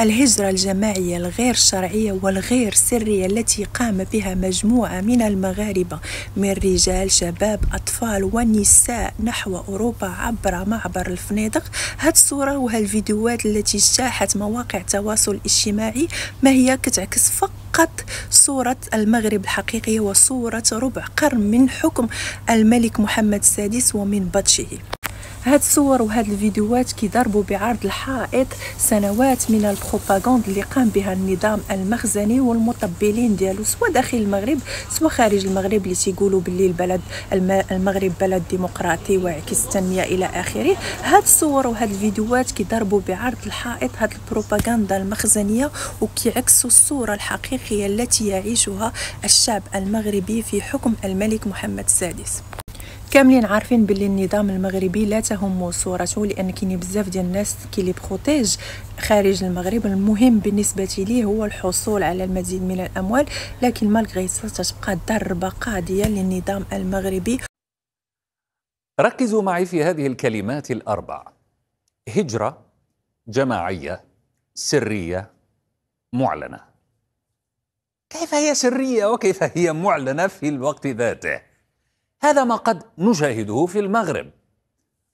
الهجرة الجماعية الغير شرعية والغير سرية التي قام بها مجموعة من المغاربة من رجال شباب أطفال ونساء نحو أوروبا عبر معبر الفنادق هاد الصورة وهالفيديوهات التي اجتاحت مواقع التواصل الاجتماعي ما هي كتعكس فقط صورة المغرب الحقيقية وصورة ربع قرن من حكم الملك محمد السادس ومن بطشه هاد الصور وهاد الفيديوهات كيضربوا بعرض الحائط سنوات من البروباغاند اللي قام بها النظام المخزني والمطبلين ديالو سواء داخل المغرب سواء خارج المغرب اللي تيقولوا باللي البلد المغرب بلد ديمقراطي ويعكس التنميه الى اخره هاد الصور وهاد الفيديوهات كيضربوا بعرض الحائط هاد البروباغندا المخزنيه وكيعكسوا الصوره الحقيقيه التي يعيشها الشعب المغربي في حكم الملك محمد السادس كاملين عارفين باللي النظام المغربي لا تهم صورته لان كاين بزاف ديال الناس كي لي بروتيج خارج المغرب المهم بالنسبه ليه هو الحصول على المزيد من الاموال لكن مالغري تتبقى الدار قاضيه للنظام المغربي ركزوا معي في هذه الكلمات الاربع هجره جماعيه سريه معلنه كيف هي سريه وكيف هي معلنه في الوقت ذاته هذا ما قد نشاهده في المغرب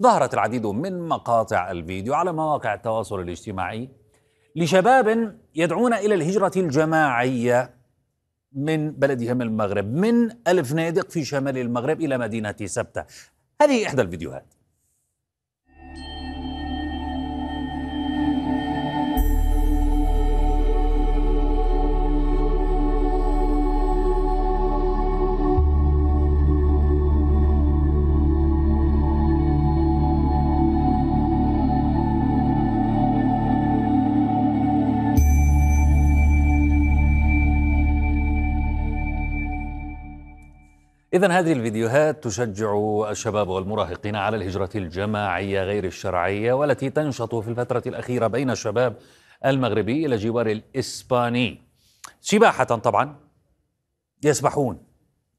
ظهرت العديد من مقاطع الفيديو على مواقع التواصل الاجتماعي لشباب يدعون الى الهجره الجماعيه من بلدهم المغرب من الفنادق في شمال المغرب الى مدينه سبته هذه احدى الفيديوهات إذا هذه الفيديوهات تشجع الشباب والمراهقين على الهجرة الجماعية غير الشرعية والتي تنشط في الفترة الأخيرة بين الشباب المغربي إلى جوار الإسباني سباحة طبعا يسبحون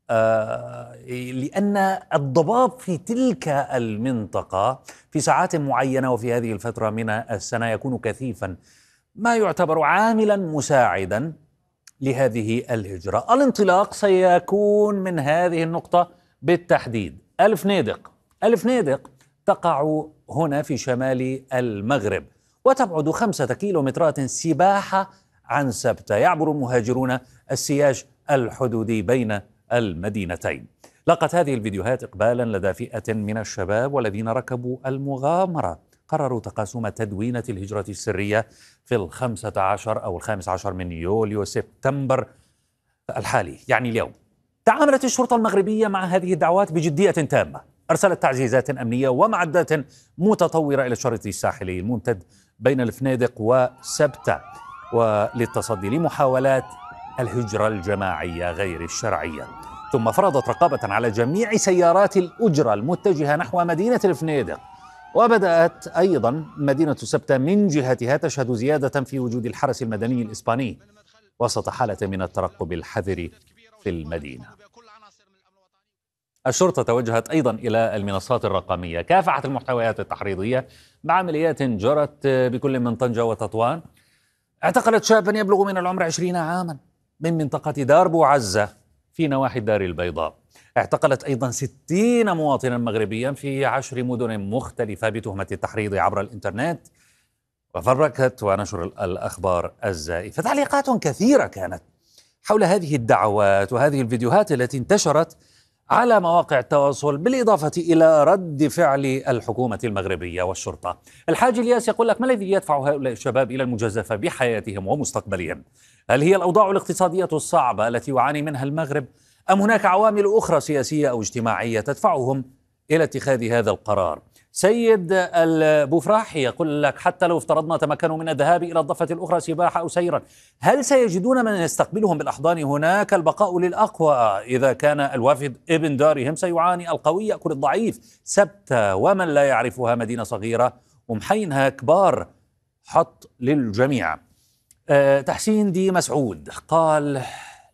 آه لأن الضباب في تلك المنطقة في ساعات معينة وفي هذه الفترة من السنة يكون كثيفا ما يعتبر عاملا مساعدا لهذه الهجرة الانطلاق سيكون من هذه النقطة بالتحديد ألف نادق ألف تقع هنا في شمال المغرب وتبعد خمسة كيلومترات سباحة عن سبتة يعبر المهاجرون السياج الحدودي بين المدينتين لقت هذه الفيديوهات إقبالا لدى فئة من الشباب والذين ركبوا المغامرة قرروا تقاسم تدوينة الهجرة السرية في الخمسة عشر أو الخامس عشر من يوليو سبتمبر الحالي يعني اليوم تعاملت الشرطة المغربية مع هذه الدعوات بجدية تامة أرسلت تعزيزات أمنية ومعدات متطورة إلى الشريط الساحلي الممتد بين الفنادق وسبتة وللتصدي لمحاولات الهجرة الجماعية غير الشرعية ثم فرضت رقابة على جميع سيارات الأجرة المتجهة نحو مدينة الفنادق وبدأت أيضا مدينة سبتة من جهتها تشهد زيادة في وجود الحرس المدني الإسباني وسط حالة من الترقب الحذر في المدينة الشرطة توجهت أيضا إلى المنصات الرقمية كافحت المحتويات التحريضية مع عمليات جرت بكل من طنجة وتطوان اعتقلت شابا يبلغ من العمر عشرين عاما من منطقة دار بوعزة في نواحي الدار البيضاء اعتقلت أيضا ستين مواطنا مغربيا في عشر مدن مختلفة بتهمة التحريض عبر الإنترنت وفركت ونشر الأخبار الزائفة تعليقات كثيرة كانت حول هذه الدعوات وهذه الفيديوهات التي انتشرت على مواقع التواصل بالإضافة إلى رد فعل الحكومة المغربية والشرطة الحاج الياس يقول لك ما الذي يدفع هؤلاء الشباب إلى المجازفة بحياتهم ومستقبلهم؟ هل هي الأوضاع الاقتصادية الصعبة التي يعاني منها المغرب أم هناك عوامل أخرى سياسية أو اجتماعية تدفعهم إلى اتخاذ هذا القرار سيد البوفراح يقول لك حتى لو افترضنا تمكنوا من الذهاب إلى الضفة الأخرى سباحة أو سيرا هل سيجدون من يستقبلهم بالأحضان هناك البقاء للأقوى إذا كان الوافد ابن دارهم سيعاني القوي يأكل الضعيف سبتة ومن لا يعرفها مدينة صغيرة ومحينها كبار حط للجميع أه تحسين دي مسعود قال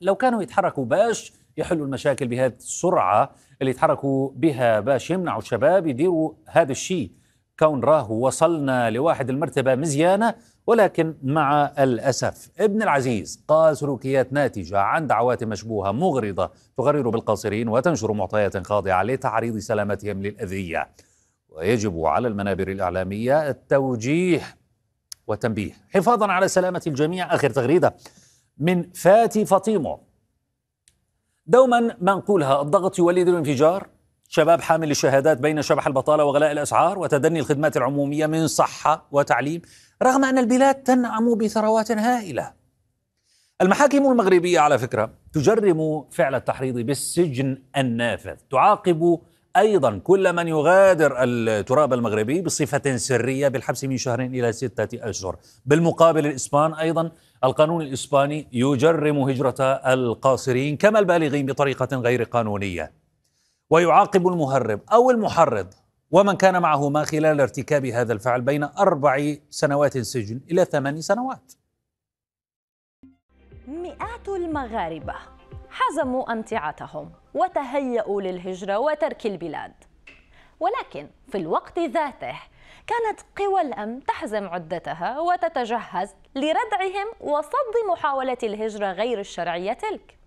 لو كانوا يتحركوا باش يحلوا المشاكل بهذه السرعه اللي يتحركوا بها باش يمنعوا الشباب يديروا هذا الشيء كون راه وصلنا لواحد المرتبه مزيانه ولكن مع الاسف ابن العزيز قال سلوكيات ناتجه عن دعوات مشبوهه مغرضه تغرر بالقاصرين وتنشر معطيات خاضعه لتعريض سلامتهم للاذيه ويجب على المنابر الاعلاميه التوجيه والتنبيه حفاظا على سلامه الجميع اخر تغريده من فاتي فاطيمه دوما ما نقولها الضغط يولد الانفجار شباب حامل الشهادات بين شبح البطاله وغلاء الاسعار وتدني الخدمات العموميه من صحه وتعليم رغم ان البلاد تنعم بثروات هائله. المحاكم المغربيه على فكره تجرم فعل التحريض بالسجن النافذ، تعاقب ايضا كل من يغادر التراب المغربي بصفه سريه بالحبس من شهرين الى سته اشهر، بالمقابل الاسبان ايضا القانون الإسباني يجرم هجرة القاصرين كما البالغين بطريقة غير قانونية ويعاقب المهرب أو المحرض ومن كان معهما خلال ارتكاب هذا الفعل بين أربع سنوات سجن إلى ثمان سنوات مئات المغاربة حزموا أمتعتهم وتهيأوا للهجرة وترك البلاد ولكن في الوقت ذاته كانت قوى الأمن تحزم عدتها وتتجهز لردعهم وصد محاولة الهجرة غير الشرعية تلك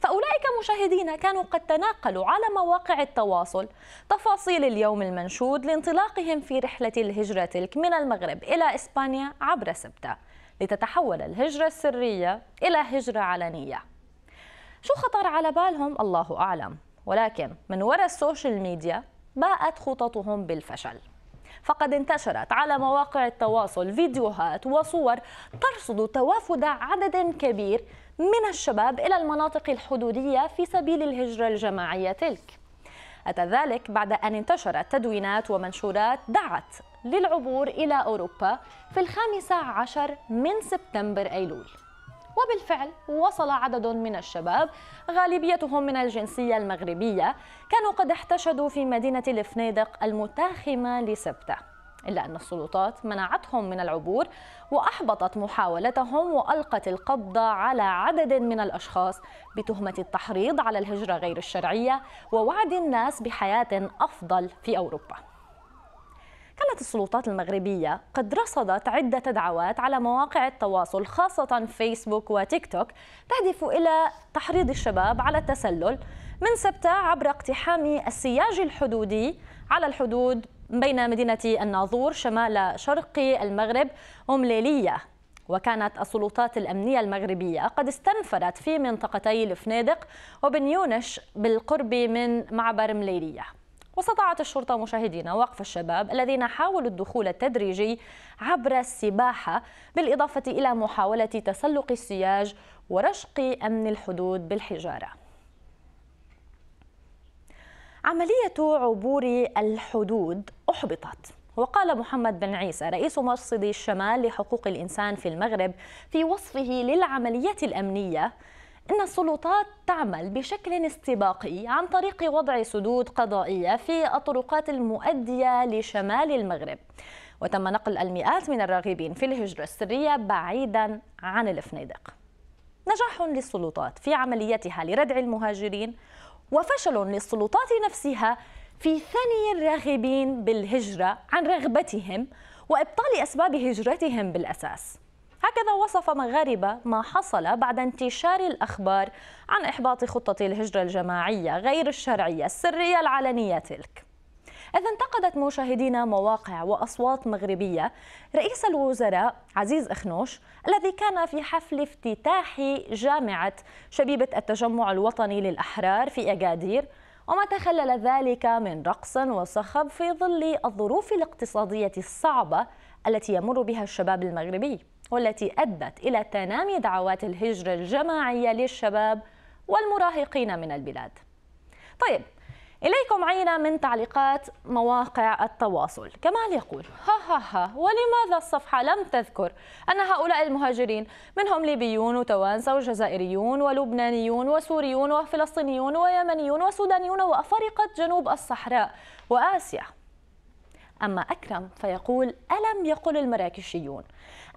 فأولئك مشاهدينا كانوا قد تناقلوا على مواقع التواصل تفاصيل اليوم المنشود لانطلاقهم في رحلة الهجرة تلك من المغرب إلى إسبانيا عبر سبتة لتتحول الهجرة السرية إلى هجرة علنية شو خطر على بالهم الله أعلم ولكن من وراء السوشيال ميديا باءت خططهم بالفشل فقد انتشرت على مواقع التواصل فيديوهات وصور ترصد توافد عدد كبير من الشباب إلى المناطق الحدودية في سبيل الهجرة الجماعية تلك أتى ذلك بعد أن انتشرت تدوينات ومنشورات دعت للعبور إلى أوروبا في الخامسة عشر من سبتمبر أيلول وبالفعل وصل عدد من الشباب غالبيتهم من الجنسية المغربية كانوا قد احتشدوا في مدينة الفنيدق المتاخمة لسبتة إلا أن السلطات منعتهم من العبور وأحبطت محاولتهم وألقت القبض على عدد من الأشخاص بتهمة التحريض على الهجرة غير الشرعية ووعد الناس بحياة أفضل في أوروبا كانت السلطات المغربية قد رصدت عدة دعوات على مواقع التواصل خاصة فيسبوك وتيك توك تهدف إلى تحريض الشباب على التسلل من سبتة عبر اقتحام السياج الحدودي على الحدود بين مدينة الناظور شمال شرق المغرب أمليلية وكانت السلطات الأمنية المغربية قد استنفرت في منطقتي الفنادق وبنيونش بالقرب من معبر مليرية واستطاعت الشرطة مشاهدينا وقف الشباب الذين حاولوا الدخول التدريجي عبر السباحة بالإضافة إلى محاولة تسلق السياج ورشق أمن الحدود بالحجارة عملية عبور الحدود أحبطت وقال محمد بن عيسى رئيس مرصد الشمال لحقوق الإنسان في المغرب في وصفه للعمليات الأمنية أن السلطات تعمل بشكل استباقي عن طريق وضع سدود قضائية في الطرقات المؤدية لشمال المغرب وتم نقل المئات من الراغبين في الهجرة السرية بعيدا عن الفنادق نجاح للسلطات في عمليتها لردع المهاجرين وفشل للسلطات نفسها في ثني الراغبين بالهجرة عن رغبتهم وإبطال أسباب هجرتهم بالأساس هكذا وصف مغاربة ما حصل بعد انتشار الأخبار عن إحباط خطة الهجرة الجماعية غير الشرعية السرية العلنية تلك إذ انتقدت مشاهدينا مواقع وأصوات مغربية رئيس الوزراء عزيز إخنوش الذي كان في حفل افتتاح جامعة شبيبة التجمع الوطني للأحرار في أجادير وما تخلل ذلك من رقص وصخب في ظل الظروف الاقتصادية الصعبة التي يمر بها الشباب المغربي والتي أدت إلى تنامي دعوات الهجرة الجماعية للشباب والمراهقين من البلاد طيب إليكم عينة من تعليقات مواقع التواصل كمال يقول ها ها ها ولماذا الصفحة لم تذكر أن هؤلاء المهاجرين منهم ليبيون وتوانسة وجزائريون ولبنانيون وسوريون وفلسطينيون ويمنيون وسودانيون وأفارقة جنوب الصحراء وآسيا أما أكرم فيقول ألم يقل المراكشيون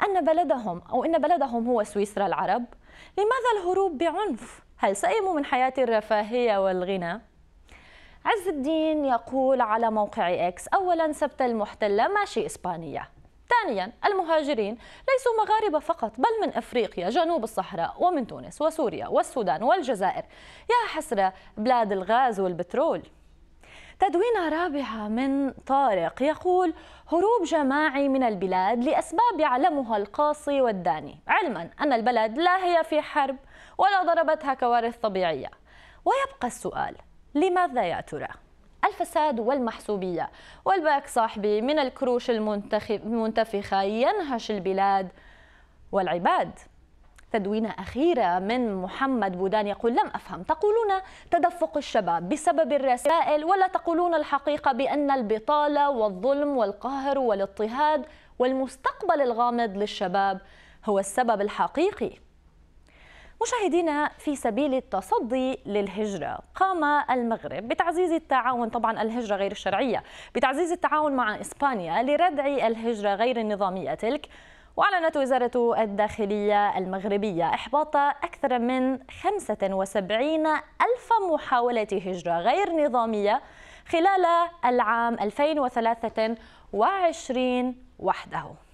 أن بلدهم أو أن بلدهم هو سويسرا العرب لماذا الهروب بعنف؟ هل سئموا من حياة الرفاهية والغنى؟ عز الدين يقول على موقع إكس أولا سبت المحتلة ماشي إسبانية ثانيا المهاجرين ليسوا مغاربة فقط بل من أفريقيا جنوب الصحراء ومن تونس وسوريا والسودان والجزائر يا حسرة بلاد الغاز والبترول تدوينة رابعة من طارق يقول هروب جماعي من البلاد لأسباب يعلمها القاصي والداني علما أن البلد لا هي في حرب ولا ضربتها كوارث طبيعية ويبقى السؤال لماذا يا ترى؟ الفساد والمحسوبية والباك صاحبي من الكروش المنتفخة ينهش البلاد والعباد تدوينة أخيرة من محمد بودان يقول لم أفهم تقولون تدفق الشباب بسبب الرسائل ولا تقولون الحقيقة بأن البطالة والظلم والقهر والاضطهاد والمستقبل الغامض للشباب هو السبب الحقيقي مشاهدينا في سبيل التصدي للهجرة قام المغرب بتعزيز التعاون طبعا الهجرة غير الشرعية بتعزيز التعاون مع إسبانيا لردع الهجرة غير النظامية تلك وأعلنت وزارة الداخلية المغربية إحباط أكثر من 75 ألف محاولة هجرة غير نظامية خلال العام 2023 وحده